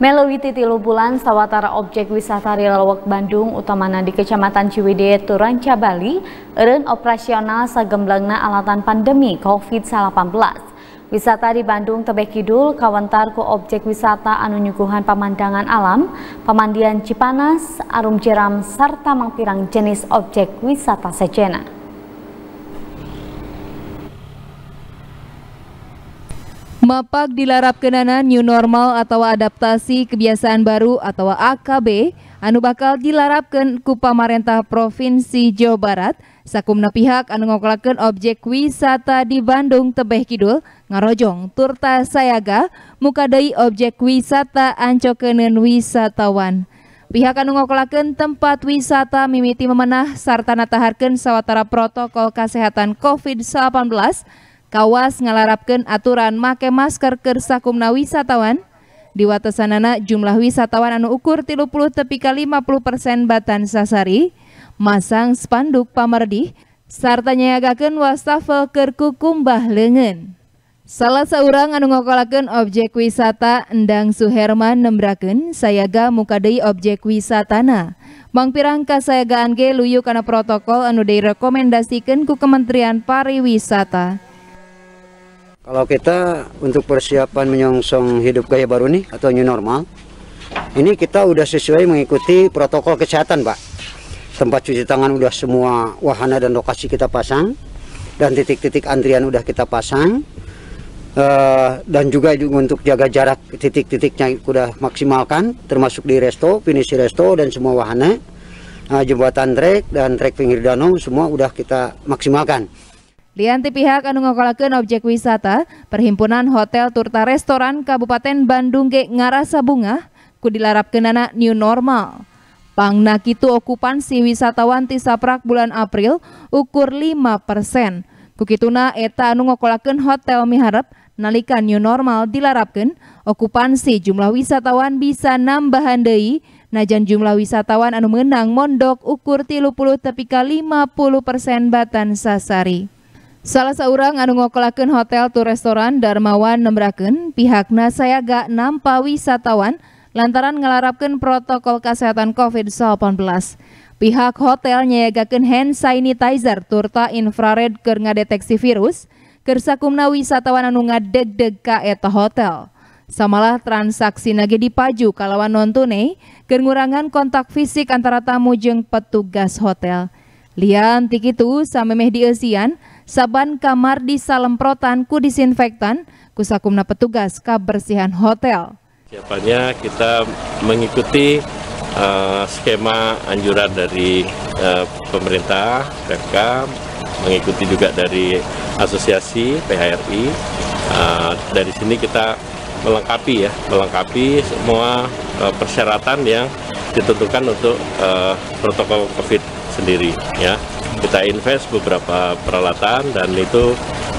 Melewiti tilu bulan sawatara objek wisata Rilawak Bandung utamanya di Kecamatan Ciwidey Turanca Bali eren operasional sagemblengna alatan pandemi COVID-19. Wisata di Bandung Tebe Kidul kawentar ku objek wisata anu nyuguhan pemandangan alam, pemandian Cipanas, arum jeram serta mangpirang jenis objek wisata sejenak. Mapak dilarap kenana new normal atau adaptasi kebiasaan baru atau AKB anu bakal dilarapkan ku pamarentah Provinsi Jawa Barat sakumna pihak anu ngoklakan objek wisata di Bandung Tebeh Kidul Ngarojong Turta Sayaga mukadai objek wisata ancokeun wisatawan. Pihak anu ngoklakan tempat wisata mimiti memenah sarta nataharkeun sawatara protokol kesehatan COVID-19 Kawas ngalarapkan aturan make masker ke sakumna wisatawan. Di Watasanana jumlah wisatawan anu ukur 30 tepi ka 50% batan sasari, masang spanduk pamerdih, serta nyagakan wastafel keur kukumbah Salah seorang anu ngokolakan objek wisata Endang Suherman nembraken sayaga mukadei objek wisatana. Mangpirang sayagaan ge luyu kana protokol anu direkomendasikan ku Kementerian Pariwisata. Kalau kita untuk persiapan menyongsong hidup gaya baru nih atau new normal, ini kita udah sesuai mengikuti protokol kesehatan, Pak. Tempat cuci tangan udah semua wahana dan lokasi kita pasang, dan titik-titik antrian udah kita pasang, uh, dan juga untuk jaga jarak titik-titiknya udah maksimalkan, termasuk di resto, finish resto, dan semua wahana, uh, jembatan trek dan trek pinggir danau semua udah kita maksimalkan. Lianti pihak anu ngokolakeun objek wisata, Perhimpunan Hotel Turta Restoran Kabupaten Bandung ge ngarasa bunga ku dilarapkeunana new normal. Pangna kitu okupansi wisatawan ti saprak bulan April ukur 5 persen. Kukituna eta anu ngokolakeun hotel Miharap nalika new normal dilarapkan, okupansi jumlah wisatawan bisa nambahan deui najan jumlah wisatawan anu menang mondok ukur 30 tepika 50 persen batan sasari. Salah seorang anu ngokolakan hotel tu restoran Darmawan pihaknya saya gak nampa wisatawan lantaran ngelarapkan protokol kesehatan COVID-19. Pihak hotel nyayagakan hand sanitizer turta infrared keur ngadeteksi virus keur sakumna wisatawan anu ngadeg-deg ka eta hotel. Samalah transaksi nage dipaju kalawan non tunai keur kontak fisik antara tamu jeng petugas hotel. Lian tikitu samemeh meh dieusian saban kamar di salemprotan ku disinfektan kusakumna petugas kebersihan hotel. Siapanya kita mengikuti uh, skema anjuran dari uh, pemerintah, Pemkab, mengikuti juga dari asosiasi PHRI. Uh, eh, dari sini kita melengkapi ya, melengkapi semua uh, persyaratan yang ditentukan untuk uh, protokol COVID sendiri ya. Kita invest beberapa peralatan dan itu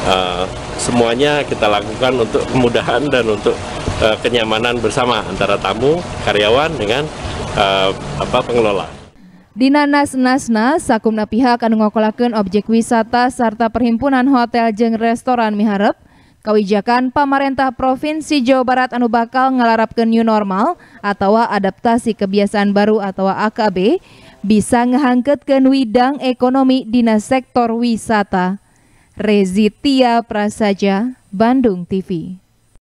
uh, semuanya kita lakukan untuk kemudahan dan untuk uh, kenyamanan bersama antara tamu, karyawan dengan uh, apa pengelola. Dina Nasna, sakumna pihak anu ngokolakeun objek wisata serta perhimpunan hotel jeng restoran miharep Kawijakan pemerintah Provinsi Jawa Barat anu bakal ngelarapkan new normal atau adaptasi kebiasaan baru atau AKB bisa ngehangketkan widang ekonomi dina sektor wisata. Rezitia Prasaja, Bandung TV.